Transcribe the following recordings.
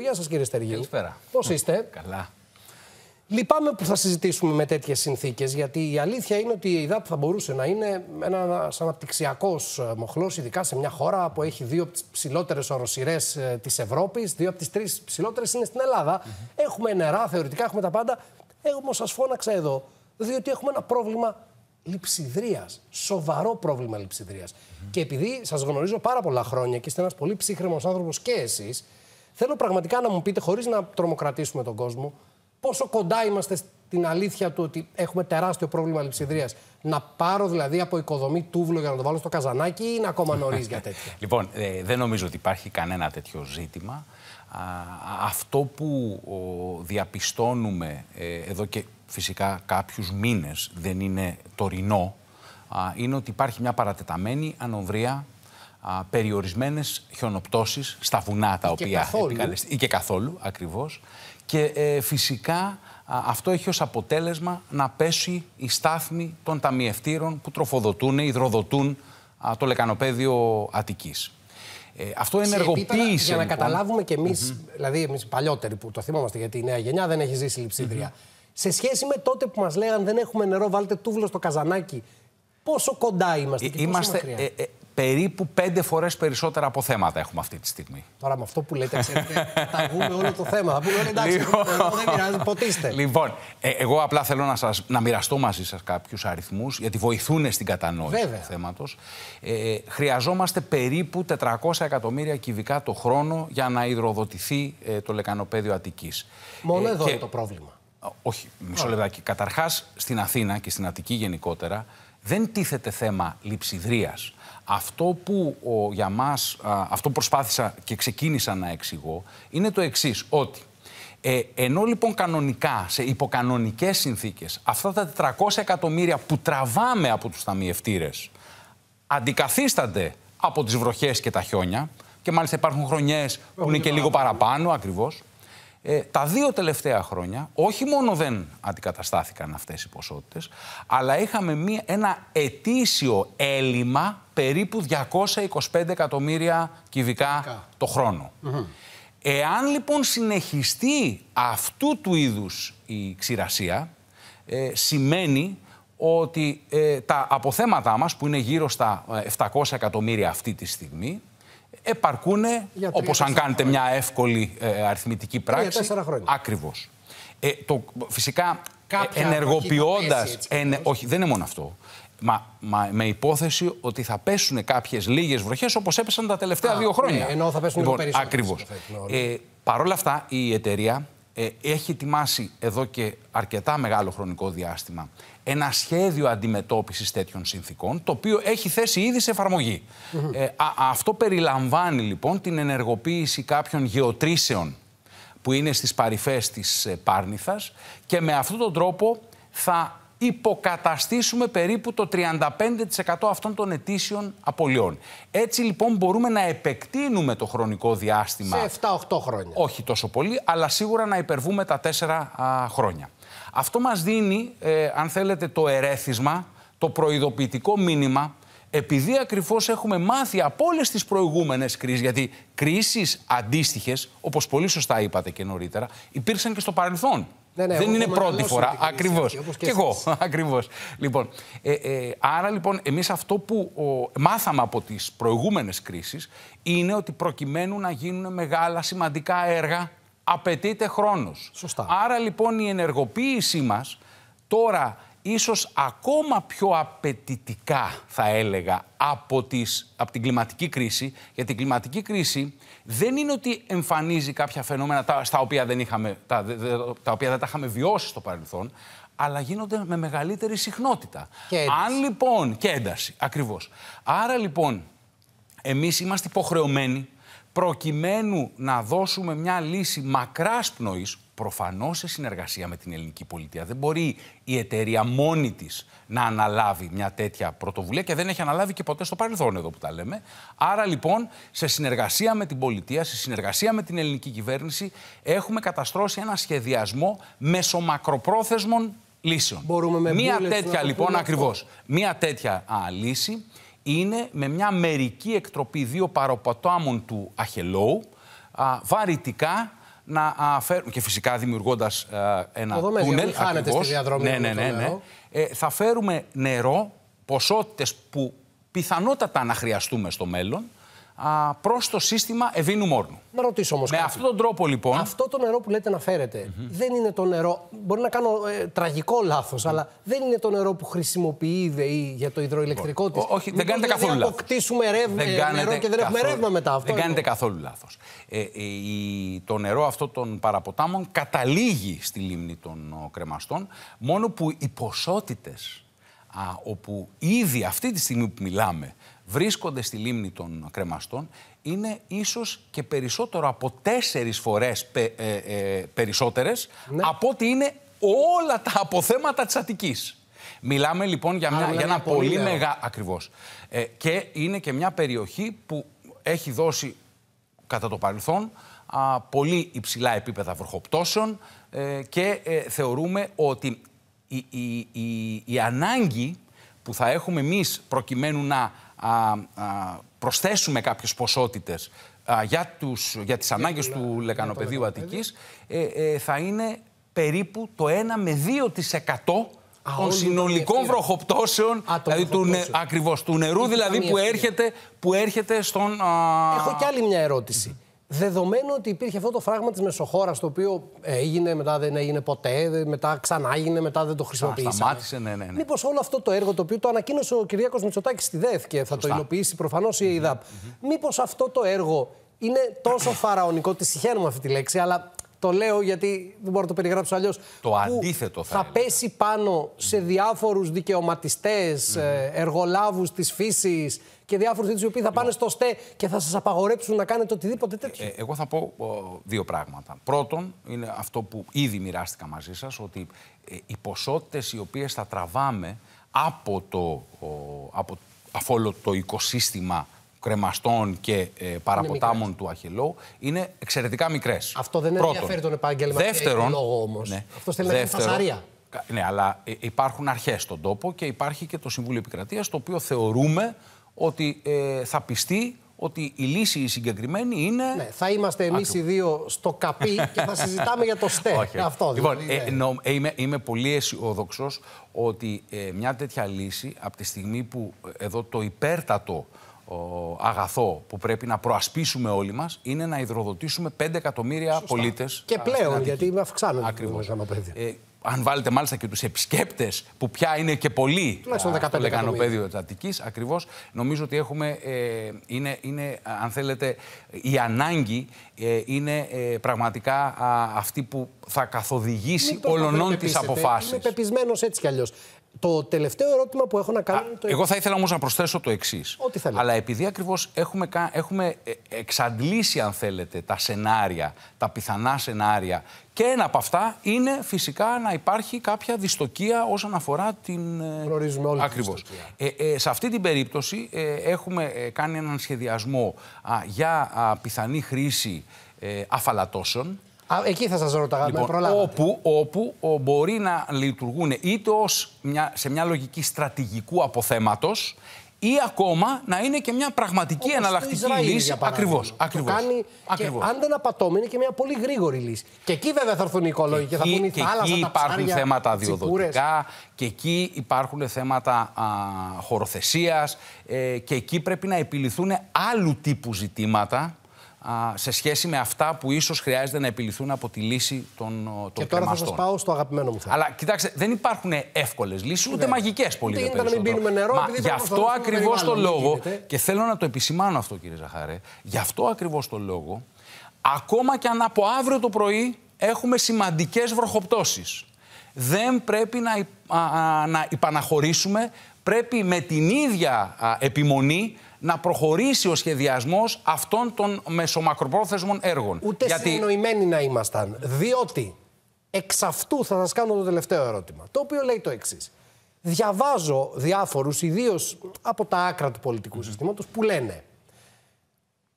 Γεια σας, κύριε Στεργίου. Καλησπέρα. Πώς είστε. Ε, καλά. Λυπάμαι που θα συζητήσουμε με τέτοιες συνθήκες, γιατί η αλήθεια είναι ότι η ΕΙΔΑΠ θα μπορούσε να είναι ένας αναπτυξιακός ε, μοχλός, ειδικά σε μια χώρα που έχει δύο από τις ψηλότερες οροσυρές ε, της Ευρώπης. Δύο από τις τρεις ψηλότερες είναι στην Ελλάδα. Mm -hmm. Έχουμε νερά, θεωρητικά έχουμε τα πάντα. Όμως σας φώναξα εδώ, διότι έχουμε ένα πρόβλημα λειψιδρίας. Σοβαρό πρόβλημα λειψιδρίας. Και επειδή σας γνωρίζω πάρα πολλά χρόνια και είστε ένας πολύ ψύχρεμος άνθρωπος και εσείς, Θέλω πραγματικά να μου πείτε, χωρίς να τρομοκρατήσουμε τον κόσμο, πόσο κοντά είμαστε στην αλήθεια του ότι έχουμε τεράστιο πρόβλημα λειψιδρίας. Να πάρω δηλαδή από οικοδομή τούβλο για να το βάλω στο καζανάκι, ή είναι ακόμα νωρίς για τέτοια. Λοιπόν, ε, δεν νομίζω ότι υπάρχει κανένα τέτοιο ζήτημα. αυτό που διαπιστώνουμε ε, εδώ και φυσικά κάποιους μήνες δεν είναι τωρινό, είναι ότι υπάρχει μια παρατεταμένη ανοβρία περιορισμένες χιονοπτώσεις στα βουνά τα οποία οποία επικαλεστήκαν. Και καθόλου, ακριβως Και ε, φυσικά αυτό έχει ως αποτέλεσμα να πέσει η στάθμη των ταμιευτήρων που τροφοδοτούν, υδροδοτούν το λεκανοπέδιο Αττικής. Ε, αυτό ενεργοποίησε. για να λοιπόν. καταλάβουμε κι εμεί, mm -hmm. δηλαδή εμείς παλιότεροι που το θυμόμαστε, γιατί η νέα γενιά δεν έχει ζήσει λειψίδρια. Σε σχέση με τότε που μας λέγανε δεν έχουμε νερό, βάλτε τούβλο στο καζανάκι. Πόσο κοντά είμαστε, ε, και είμαστε πόσο περίπου πέντε φορές περισσότερα από θέματα έχουμε αυτή τη στιγμή. Τώρα με αυτό που λέτε, ξέρετε, θα βγούμε όλο το θέμα. Θα πούμε ε, εντάξει, λοιπόν... Ε, δεν πειράζει, ποτίστε. Λοιπόν, ε, εγώ απλά θέλω να, σας, να μοιραστώ μαζί σας κάποιους αριθμούς, γιατί βοηθούν στην κατανόηση του θέματος. Ε, χρειαζόμαστε περίπου 400 εκατομμύρια κυβικά το χρόνο για να υδροδοτηθεί ε, το λεκανοπέδιο Αττικής. Μόνο εδώ είναι το πρόβλημα. Όχι, μισό λεπτάκι. Καταρχάς, στην Αθήνα και στην Αττική γενικότερα, δεν τίθεται θέμα λειψιδρίας. Αυτό που ο, για μας, αυτό που προσπάθησα και ξεκίνησα να εξηγώ είναι το εξής: ότι ε, ενώ λοιπόν κανονικά, σε υποκανονικές συνθήκες, αυτά τα 400 εκατομμύρια που τραβάμε από τους ταμιευτήρες αντικαθίστανται από τις βροχές και τα χιόνια και μάλιστα υπάρχουν χρονιές που είναι και λίγο παραπάνω ακριβώς, ε, τα δύο τελευταία χρόνια όχι μόνο δεν αντικαταστάθηκαν αυτές οι ποσότητες, αλλά είχαμε μία, ένα ετήσιο έλλειμμα περίπου 225 εκατομμύρια κυβικά το χρόνο. Εάν λοιπόν συνεχιστεί αυτού του είδους η ξηρασία, ε, σημαίνει ότι ε, τα αποθέματά μας που είναι γύρω στα 700 ε, εκατομμύρια αυτή τη στιγμή επαρκούν, όπως αν κάνετε μια εύκολη ε, αριθμητική πράξη. Ακριβώς. Ε, το, φυσικά ε, ενεργοποιώντα. όχι, δεν είναι μόνο αυτό. Μα, με υπόθεση ότι θα πέσουν κάποιες λίγες βροχές όπως έπεσαν τα τελευταία δύο χρόνια. Ναι, ενώ θα πέσουν λοιπόν, περισσότερο. Ακριβώς. Ναι, ε, Παρ' όλα αυτά, η εταιρεία ε, έχει ετοιμάσει εδώ και αρκετά μεγάλο χρονικό διάστημα ένα σχέδιο αντιμετώπισης τέτοιων συνθήκων, το οποίο έχει θέσει ήδη σε εφαρμογη Ε, αυτό περιλαμβάνει λοιπόν την ενεργοποίηση κάποιων γεωτρήσεων που είναι στις παρυφές της ε, Πάρνηθας και με αυτόν τον τρόπο θα υποκαταστήσουμε περίπου το 35% αυτών των ετήσιων απολειών. Έτσι λοιπόν μπορούμε να επεκτείνουμε το χρονικό διάστημα. Σε 7-8 χρόνια. Όχι τόσο πολύ, αλλά σίγουρα να υπερβούμε τα 4 χρόνια. Αυτό μας δίνει, ε, αν θέλετε, το ερέθισμα, το προειδοποιητικό μήνυμα, επειδή ακριβώς έχουμε μάθει από όλες τις προηγούμενες κρίσεις, γιατί κρίσεις αντίστοιχες, όπως πολύ σωστά είπατε και νωρίτερα, υπήρξαν και στο παρελθόν. Ναι, ναι, δεν είναι πρώτη φορά. Ακριβώς. Και, εγώ. Ακριβώς. Λοιπόν, ε, ε, άρα λοιπόν, εμείς αυτό που μάθαμε από τις προηγούμενες κρίσεις είναι ότι προκειμένου να γίνουν μεγάλα σημαντικά έργα, απαιτείται χρόνος. Άρα λοιπόν η ενεργοποίησή μας τώρα ίσως ακόμα πιο απαιτητικά, θα έλεγα, από, τις, από την κλιματική κρίση. Γιατί η κλιματική κρίση δεν είναι ότι εμφανίζει κάποια φαινόμενα τα, στα οποία δεν είχαμε, τα, τα οποία δεν τα είχαμε βιώσει στο παρελθόν, αλλά γίνονται με μεγαλύτερη συχνότητα. Και Αν λοιπόν... Και ένταση, ακριβώς. Άρα λοιπόν, εμείς είμαστε υποχρεωμένοι προκειμένου να δώσουμε μια λύση μακράς πνοής, Προφανώς σε συνεργασία με την ελληνική πολιτεία. Δεν μπορεί η εταιρεία μόνη της να αναλάβει μια τέτοια πρωτοβουλία και δεν έχει αναλάβει και ποτέ στο παρελθόν, εδώ που τα λέμε. Άρα λοιπόν, σε συνεργασία με την πολιτεία, σε συνεργασία με την ελληνική κυβέρνηση, έχουμε καταστρώσει ένα σχεδιασμό μεσομακροπρόθεσμων λύσεων. Λοιπόν, μια τέτοια λοιπόν, ακριβώ. Μια τέτοια λύση είναι με μια μερική εκτροπή δύο παροπατάμων του Αχελόου, βαρυτικά να φέρουν. και φυσικά δημιουργώντας ε, ένα Εδώ τούνελ. Χάνεται διαδρομή. Ναι, ναι, ναι, ναι, ναι. Ε, θα φέρουμε νερό, ποσότητες που πιθανότατα να χρειαστούμε στο μέλλον α, προς το σύστημα ευήνου μόρνου. Να ρωτήσω όμως Με κάτι. αυτόν τον τρόπο λοιπόν... Αυτό το νερό που λέτε να φέρετε δεν είναι το νερό... Μπορεί να κάνω ε, τραγικό λάθος, αλλά δεν είναι το νερό που χρησιμοποιεί η ΔΕΗ για το υδροηλεκτρικό mm -hmm. της. Όχι, δεν κάνετε δηλαδή καθόλου λάθος. αποκτήσουμε ρεύμα, δεν ε, νερό και δεν έχουμε ρεύμα μετά. Αυτό δεν κάνετε καθόλου λάθος. Ε, ε το νερό αυτό των παραποτάμων καταλήγει στη λίμνη των ο, κρεμαστών, μόνο που οι ποσότητες, όπου ήδη αυτή τη στιγμή που μιλάμε βρίσκονται στη λίμνη των κρεμαστών είναι ίσως και περισσότερο από τέσσερις φορές πε, ε, ε, περισσότερες ναι. από ότι είναι όλα τα αποθέματα της Αττικής. Μιλάμε λοιπόν για, μια, για ένα πολύ μεγάλο... Ακριβώς. Ε, και είναι και μια περιοχή που έχει δώσει κατά το παρελθόν πολύ υψηλά επίπεδα βροχοπτώσεων και θεωρούμε ότι η, η ανάγκη που θα έχουμε εμείς προκειμένου να α, προσθέσουμε κάποιες ποσότητες για, τους, για τις ανάγκες του, λεκανοπεδίου Αττικής ε, ε, θα είναι περίπου το 1 με 2% των συνολικών βροχοπτώσεων, Α, δηλαδή του, ακριβώς, του νερού δηλαδή που έρχεται, που έρχεται στον... Έχω κι άλλη μια ερώτηση. Δεδομένου ότι υπήρχε αυτό το φράγμα της μεσοχώρας, το οποίο ε, έγινε, μετά δεν έγινε ποτέ, μετά ξανά έγινε, μετά δεν το χρησιμοποίησαμε. Σταμάτησε, ναι, ναι. ναι. Μήπως όλο αυτό το έργο το οποίο το ανακοίνωσε ο Κυριάκος Μητσοτάκης στη ΔΕΘ και θα το υλοποιήσει προφανώς η ΕΙΔΑΠ. Mm Μήπως αυτό το έργο είναι τόσο φαραωνικό, τη συχαίνουμε αυτή τη λέξη, αλλά το λέω γιατί δεν μπορώ να το περιγράψω αλλιώς. Το αντίθετο θα, θα πέσει πάνω σε διάφορους δικαιωματιστές, mm. Ε, εργολάβους της φύσης και διάφορους τέτοιους οι οποίοι θα πάνε λοιπόν. στο ΣΤΕ και θα σας απαγορέψουν να κάνετε οτιδήποτε ε, τέτοιο. Ε, εγώ θα πω δύο πράγματα. Πρώτον, είναι αυτό που ήδη μοιράστηκα μαζί σας, ότι ε, οι ποσότητες οι οποίες θα τραβάμε από το, από το οικοσύστημα κρεμαστών και ε, παραποτάμων του Αχιλόου είναι εξαιρετικά μικρές. Αυτό δεν Πρώτον. ενδιαφέρει τον επάγγελμα Δεύτερον, λόγο όμως. Ναι. Αυτό θέλει να φασαρία. Ναι, αλλά ε, υπάρχουν αρχές στον τόπο και υπάρχει και το Συμβούλιο Επικρατείας, το οποίο θεωρούμε ότι ε, θα πιστεί ότι η λύση η συγκεκριμένη είναι. Ναι, θα είμαστε εμείς οι δύο στο καπί και θα συζητάμε για το ΣΤΕ. Αυτό λοιπόν, είμαι, είμαι πολύ αισιόδοξος ότι ε, μια τέτοια λύση από τη στιγμή που εδώ το υπέρτατο αγαθό που πρέπει να προασπίσουμε όλοι μας είναι να υδροδοτήσουμε 5 εκατομμύρια πολίτες. Και πλέον, γιατί αυξάνονται τα Ε, αν βάλετε μάλιστα και τους επισκέπτες, που πια είναι και πολλοί στο λεγανοπεδίο τη ακριβώς νομίζω ότι έχουμε, ε, είναι, είναι, αν θέλετε, η ανάγκη ε, είναι ε, πραγματικά αυτή που θα καθοδηγήσει όλων τι αποφάσεις. Είμαι πεπισμένος έτσι κι αλλιώς. Το τελευταίο ερώτημα που έχω να κάνω. είναι το εγώ θα ήθελα όμως να προσθέσω το εξής. Αλλά επειδή ακριβώς έχουμε, έχουμε ε, εξαντλήσει, αν θέλετε, τα σενάρια, τα πιθανά σενάρια και ένα από αυτά είναι φυσικά να υπάρχει κάποια δυστοκία όσον αφορά την. Γνωρίζουμε ε, όλοι Ακριβώς. Ε, ε, σε αυτή την περίπτωση έχουμε κάνει έναν σχεδιασμό για πιθανή χρήση αφαλατώσεων. εκεί θα σας ρωτάγα, λοιπόν, Όπου, όπου μπορεί να λειτουργούν είτε μια, σε μια λογική στρατηγικού αποθέματος, ή ακόμα να είναι και μια πραγματική Όπως εναλλακτική λύση. Ακριβώ. Ακριβώς. Ακριβώς. αν δεν απατώμε, είναι και μια πολύ γρήγορη λύση. Και εκεί βέβαια θα έρθουν οι οικολόγοι και, θα πούνε οι θάλασσα, εκεί υπάρχουν ψάρια, θέματα διοδοτικά και εκεί υπάρχουν θέματα α, ε, και εκεί πρέπει να επιληθούν άλλου τύπου ζητήματα σε σχέση με αυτά που ίσως χρειάζεται να επιληθούν από τη λύση των κρεμαστών. Και τώρα κρεμαστών. θα σας πάω στο αγαπημένο μου θέμα. Αλλά κοιτάξτε, δεν υπάρχουν εύκολες λύσεις, ούτε ναι. μαγικές πολύ δεν να μην πίνουμε νερό, Μα, Γι' αυτό ακριβώς το λόγο, και θέλω να το επισημάνω αυτό, κύριε Ζαχαρέ, γι' αυτό ακριβώς το λόγο, ακόμα και αν από αύριο το πρωί έχουμε σημαντικές βροχοπτώσεις. Δεν πρέπει να, α, να υπαναχωρήσουμε. Πρέπει με την ίδια επιμονή να προχωρήσει ο σχεδιασμός αυτών των μεσομακροπρόθεσμων έργων. Ούτε Γιατί... συνεννοημένοι να ήμασταν. Διότι εξ αυτού θα σας κάνω το τελευταίο ερώτημα. Το οποίο λέει το εξής. Διαβάζω διάφορους, ιδίως από τα άκρα του πολιτικού συστήματος, που λένε.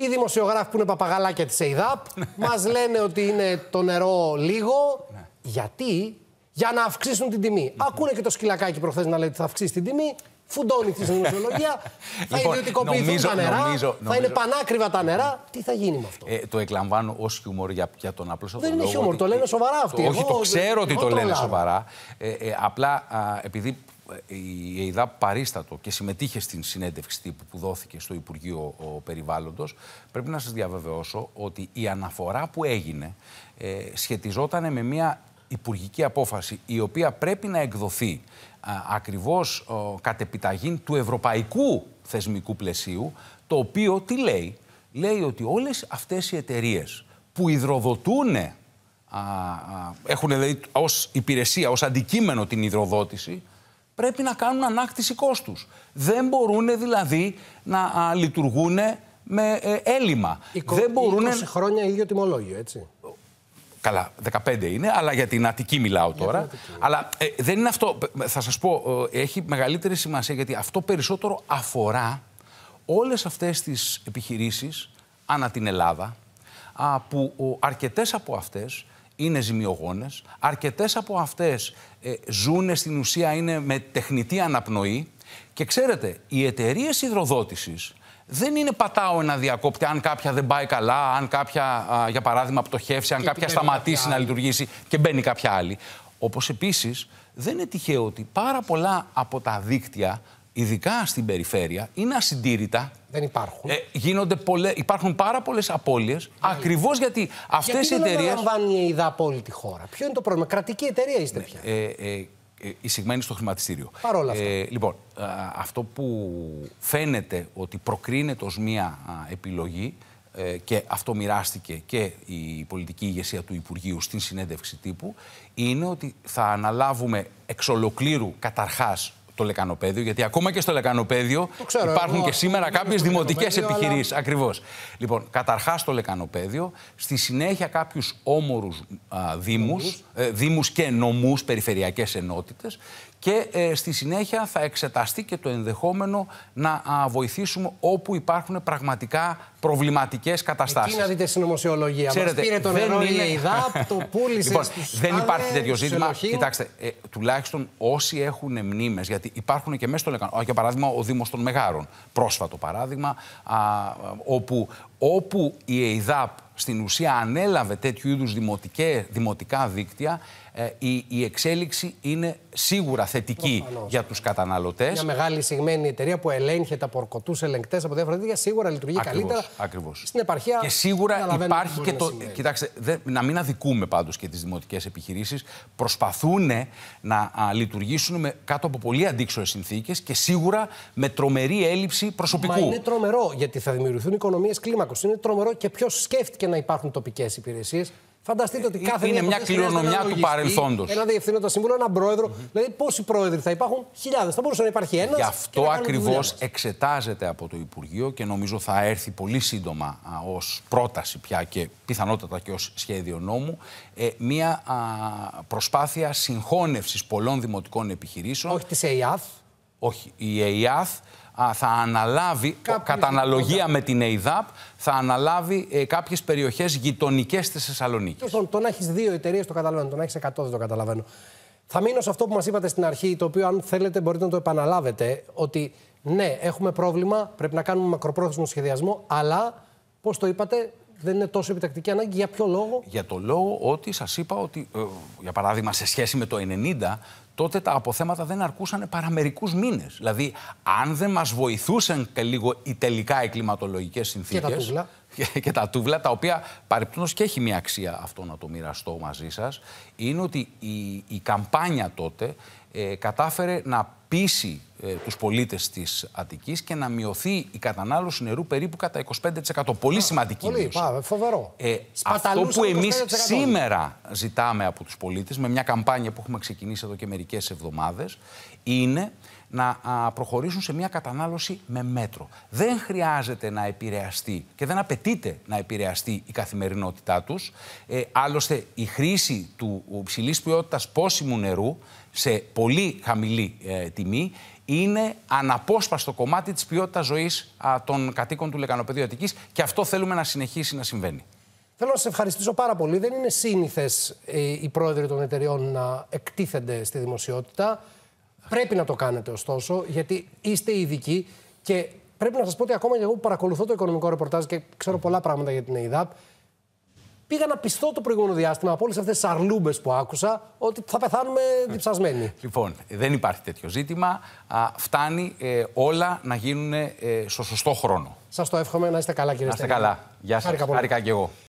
Οι δημοσιογράφοι που είναι παπαγαλάκια της ΕΙΔΑΠ ναι. μας λένε ότι είναι το νερό λίγο. Ναι. Γιατί για να αυξήσουν την τιμη. Ναι. Ακούνε και το σκυλακάκι προχθές να λέει ότι θα αυξήσει την τιμή φουντώνει τη νοσολογία, θα λοιπόν, ιδιωτικοποιηθούν νομίζω, τα νερά, θα είναι πανάκριβα τα νερά. Τι θα γίνει με αυτό. Ε, το εκλαμβάνω ως χιούμορ για, για τον απλό σοβαρό. Δεν είναι χιούμορ, το λένε σοβαρά αυτοί. όχι, το ξέρω ότι το λένε σοβαρά. Ε, ε, απλά επειδή η ΕΙΔΑ παρίστατο και συμμετείχε στην συνέντευξη τύπου που δόθηκε στο Υπουργείο Περιβάλλοντος, πρέπει να σας διαβεβαιώσω ότι η αναφορά που έγινε σχετιζόταν με μια υπουργική απόφαση η οποία πρέπει να εκδοθεί α, ακριβώς κατ' του ευρωπαϊκού θεσμικού πλαισίου το οποίο τι λέει, λέει ότι όλες αυτές οι εταιρείες που υδροδοτούν α, έχουν δηλαδή ως υπηρεσία, ως αντικείμενο την υδροδότηση πρέπει να κάνουν ανάκτηση κόστους. Δεν μπορούν δηλαδή να λειτουργούν με ε, έλλειμμα. Δεν 20 χρόνια ίδιο τιμολόγιο, έτσι. Καλά, 15 είναι, αλλά για την Αττική μιλάω τώρα. Αλλά ε, δεν είναι αυτό. Θα σας πω, ε, έχει μεγαλύτερη σημασία γιατί αυτό περισσότερο αφορά όλες αυτές τις επιχειρήσεις ανά την Ελλάδα, α, που αρκετές από αυτές είναι ζημιογόνες, αρκετές από αυτές ε, ζουν στην ουσία είναι με τεχνητή αναπνοή και ξέρετε, οι εταιρείες υδροδότησης δεν είναι πατάω ένα διακόπτη αν κάποια δεν πάει καλά, αν κάποια, για παράδειγμα, πτωχεύσει, αν κάποια σταματήσει να λειτουργήσει και μπαίνει κάποια άλλη. Όπως επίσης δεν είναι τυχαίο ότι πάρα πολλά από τα δίκτυα, ειδικά στην περιφέρεια, είναι ασυντήρητα. Δεν υπάρχουν. Ε, γίνονται πολλές, υπάρχουν πάρα πολλές απώλειες. Ναι. Ακριβώς γιατί αυτές οι εταιρείε. Δεν λαμβάνει η ΕΙΔΑ χώρα. Ποιο είναι το πρόβλημα. Κρατική εταιρεία είστε ναι, πια. Ε, ε, εισηγμένη στο χρηματιστήριο. Παρόλα ε, λοιπόν, αυτό που φαίνεται ότι προκρίνεται ως μία επιλογή ε, και αυτό μοιράστηκε και η πολιτική ηγεσία του Υπουργείου στην συνέντευξη τύπου, είναι ότι θα αναλάβουμε εξ ολοκλήρου καταρχάς το λεκανοπέδιο, γιατί ακόμα και στο λεκανοπέδιο υπάρχουν και σήμερα κάποιε δημοτικέ επιχειρήσει. Αλλά... Ακριβώς. Λοιπόν, καταρχάς το λεκανοπέδιο, στη συνέχεια κάποιους όμορους δήμου ε, δήμους και νομούς, περιφερειακές ενότητες και ε, στη συνέχεια θα εξεταστεί και το ενδεχόμενο να βοηθήσουμε όπου υπάρχουν πραγματικά προβληματικές καταστάσεις. Εκεί να δείτε συνωμοσιολογία. Μας πήρε το νερό είναι... η ΕΙΔΑΠ, το λοιπόν, πούλησε λοιπόν, Δεν υπάρχει τέτοιο ζήτημα. Κοιτάξτε, ε, τουλάχιστον όσοι έχουν μνήμες, γιατί υπάρχουν και μέσα στο λεκανό. Για παράδειγμα, ο Δήμος των Μεγάρων. Πρόσφατο παράδειγμα, όπου, όπου η ΕΙΔΑΠ στην ουσία ανέλαβε τέτοιου είδους δημοτικά δίκτυα, ε, η, η εξέλιξη είναι σίγουρα θετική για τους καταναλωτές. Μια μεγάλη συγμένη εταιρεία που ελέγχεται από ορκωτούς ελεγκτές από διάφορα δίκτυα σίγουρα λειτουργεί ακριβώς, καλύτερα στην επαρχία. Και σίγουρα υπάρχει και το... Ναι. Κοιτάξτε, δε, να μην αδικούμε πάντως και τις δημοτικές επιχειρήσεις. Προσπαθούν να α, λειτουργήσουν κάτω από πολύ αντίξωες συνθήκες και σίγουρα με τρομερή έλλειψη προσωπικού. Μα είναι τρομερό γιατί θα δημιουργηθούν οικονομίες κλίμακος. Είναι τρομερό και ποιος σκέφτηκε να υπάρχουν τοπικές υπηρεσίες. Φανταστείτε ότι ε, κάθε Είναι μια κληρονομιά του παρελθόντος. Ένα διευθύνοντα συμβούλιο, έναν πρόεδρο. Δηλαδή, πόσοι πρόεδροι θα υπάρχουν, χιλιάδες. Θα μπορούσε να υπάρχει ένας. Γι' αυτό ακριβώ εξετάζεται από το Υπουργείο και νομίζω θα έρθει πολύ σύντομα ως πρόταση πια και πιθανότατα και ως σχέδιο νόμου. Ε, μια προσπάθεια συγχώνευσης πολλών δημοτικών επιχειρήσεων. Όχι της ΕΙΑΘ. Όχι. Η ΕΙΑΘ α, θα αναλάβει, καταναλογία κατά λοιπόν, αναλογία ναι. με την ΕΙΔΑΠ, θα αναλάβει ε, κάποιες περιοχές γειτονικές της Θεσσαλονίκης. Λοιπόν, το να έχεις δύο εταιρείες το καταλαβαίνω, το να έχεις 100 δεν το καταλαβαίνω. Θα μείνω σε αυτό που μας είπατε στην αρχή, το οποίο αν θέλετε μπορείτε να το επαναλάβετε, ότι ναι, έχουμε πρόβλημα, πρέπει να κάνουμε μακροπρόθεσμο σχεδιασμό, αλλά πώς το είπατε, δεν είναι τόσο επιτακτική ανάγκη. Για ποιο λόγο. Για το λόγο ότι σας είπα ότι, ε, για παράδειγμα, σε σχέση με το 90, τότε τα αποθέματα δεν αρκούσαν παρά μερικούς μήνες. Δηλαδή, αν δεν μας βοηθούσαν και λίγο οι τελικά οι κλιματολογικές συνθήκε. Και τα τούβλα. Και, τα τούβλα, τα οποία παρεπτόντω και έχει μια αξία αυτό να το μοιραστώ μαζί σας, είναι ότι η, η καμπάνια τότε ε, κατάφερε να πείσει ε, τους πολίτες της Αττικής και να μειωθεί η κατανάλωση νερού περίπου κατά 25%. Πολύ σημαντική Πολύ, πάμε, φοβερό. Ε, αυτό που εμείς σήμερα ζητάμε από τους πολίτες, με μια καμπάνια που έχουμε ξεκινήσει εδώ και μερικές εβδομάδες, είναι να προχωρήσουν σε μια κατανάλωση με μέτρο. Δεν χρειάζεται να επηρεαστεί και δεν απαιτείται να επηρεαστεί η καθημερινότητά τους. Ε, άλλωστε, η χρήση του υψηλής ποιότητας πόσιμου νερού σε πολύ χαμηλή ε, τιμή είναι αναπόσπαστο κομμάτι της ποιότητας ζωής των κατοίκων του Λεκανοπαιδίου Αττικής και αυτό θέλουμε να συνεχίσει να συμβαίνει. Θέλω να σα ευχαριστήσω πάρα πολύ. Δεν είναι σύνηθες ε, οι πρόεδροι των εταιριών να εκτίθενται στη δημοσιότητα. Πρέπει να το κάνετε ωστόσο, γιατί είστε ειδικοί και πρέπει να σας πω ότι ακόμα και εγώ που παρακολουθώ το οικονομικό ρεπορτάζ και ξέρω πολλά πράγματα για την ΕΙΔΑΠ, Πήγα να πιστώ το προηγούμενο διάστημα από όλες αυτές τις αρλούμπες που άκουσα ότι θα πεθάνουμε διψασμένοι. Λοιπόν, δεν υπάρχει τέτοιο ζήτημα. φτάνει ε, όλα να γίνουν ε, στο σωστό χρόνο. Σας το εύχομαι να είστε καλά, κύριε Στέλνη. Να είστε καλά. Γεια σας. Χάρηκα και εγώ.